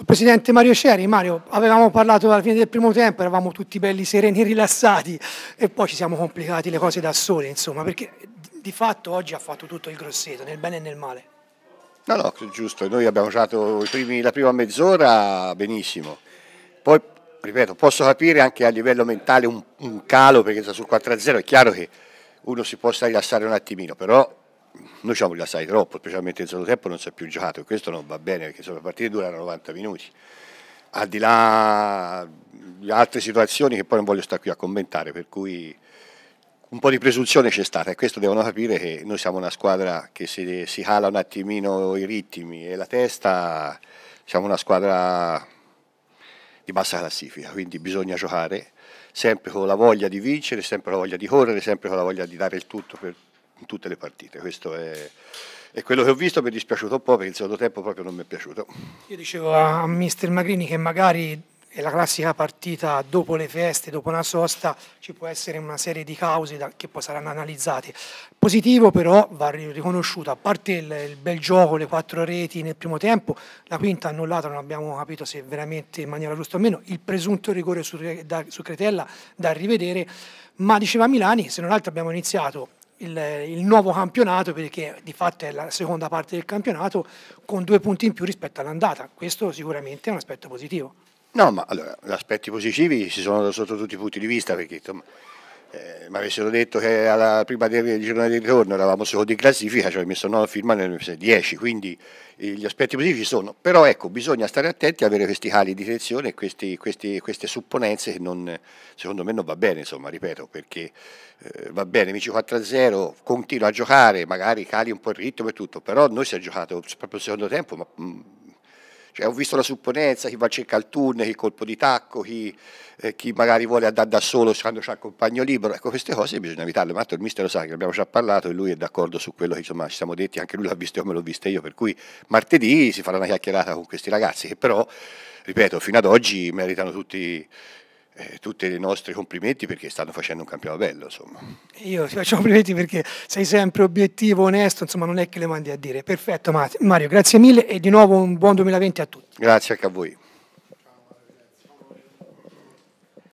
il presidente Mario Ceri, Mario, avevamo parlato alla fine del primo tempo, eravamo tutti belli sereni e rilassati e poi ci siamo complicati le cose da sole, insomma, perché di fatto oggi ha fatto tutto il grosseto, nel bene e nel male. No, no, giusto, noi abbiamo giocato primi, la prima mezz'ora benissimo, poi ripeto, posso capire anche a livello mentale un, un calo perché sul 4-0 è chiaro che uno si possa rilassare un attimino, però noi ci siamo rilassati troppo, specialmente in secondo tempo non si è più giocato e questo non va bene perché sono partite durano 90 minuti. Al di là di altre situazioni che poi non voglio stare qui a commentare, per cui un po' di presunzione c'è stata e questo devono capire che noi siamo una squadra che se si cala un attimino i ritmi e la testa, siamo una squadra di bassa classifica, quindi bisogna giocare sempre con la voglia di vincere, sempre con la voglia di correre, sempre con la voglia di dare il tutto per in tutte le partite. Questo è, è, quello che ho visto, mi è dispiaciuto un po' perché il secondo tempo proprio non mi è piaciuto. Io dicevo a mister Magrini che magari è la classica partita dopo le feste, dopo una sosta, ci può essere una serie di cause che poi saranno analizzate. Positivo però va riconosciuto, a parte il, il, bel gioco, le quattro reti nel primo tempo, la quinta annullata, non abbiamo capito se veramente in maniera giusta o meno, il presunto rigore su, da, su Cretella da rivedere, ma diceva Milani, se non altro abbiamo iniziato il, il, nuovo campionato, perché di fatto è la seconda parte del campionato, con due punti in più rispetto all'andata. Questo sicuramente è un aspetto positivo. No, ma allora, gli aspetti positivi ci sono sotto tutti i punti di vista, perché insomma, eh, mi avessero detto che alla prima del giornata di ritorno eravamo secondi di classifica, cioè mi sono firmato nel 10, quindi eh, gli aspetti positivi ci sono, però ecco, bisogna stare attenti a avere questi cali di tensione e questi, questi, queste supponenze che non, secondo me non va bene, insomma, ripeto, perché eh, va bene, Mici 4-0, continua a giocare, magari cali un po' il ritmo e tutto, però noi si è giocato proprio il secondo tempo, ma... Mh, mm, cioè, ho visto la supponenza, chi va a cercare il turno, chi colpo di tacco, chi, eh, chi magari vuole andare da solo quando c'è il compagno libero. Ecco, queste cose bisogna evitarle. Ma il mister lo sa che abbiamo già parlato e lui è d'accordo su quello che insomma, ci siamo detti, anche lui l'ha visto come l'ho visto io. Per cui martedì si farà una chiacchierata con questi ragazzi che però, ripeto, fino ad oggi meritano tutti eh, tutti i nostri complimenti perché stanno facendo un campionato bello. Insomma. Io ti faccio complimenti perché sei sempre obiettivo, onesto, insomma non è che le mandi a dire. Perfetto Mario, grazie mille e di nuovo un buon 2020 a tutti. Grazie anche a voi.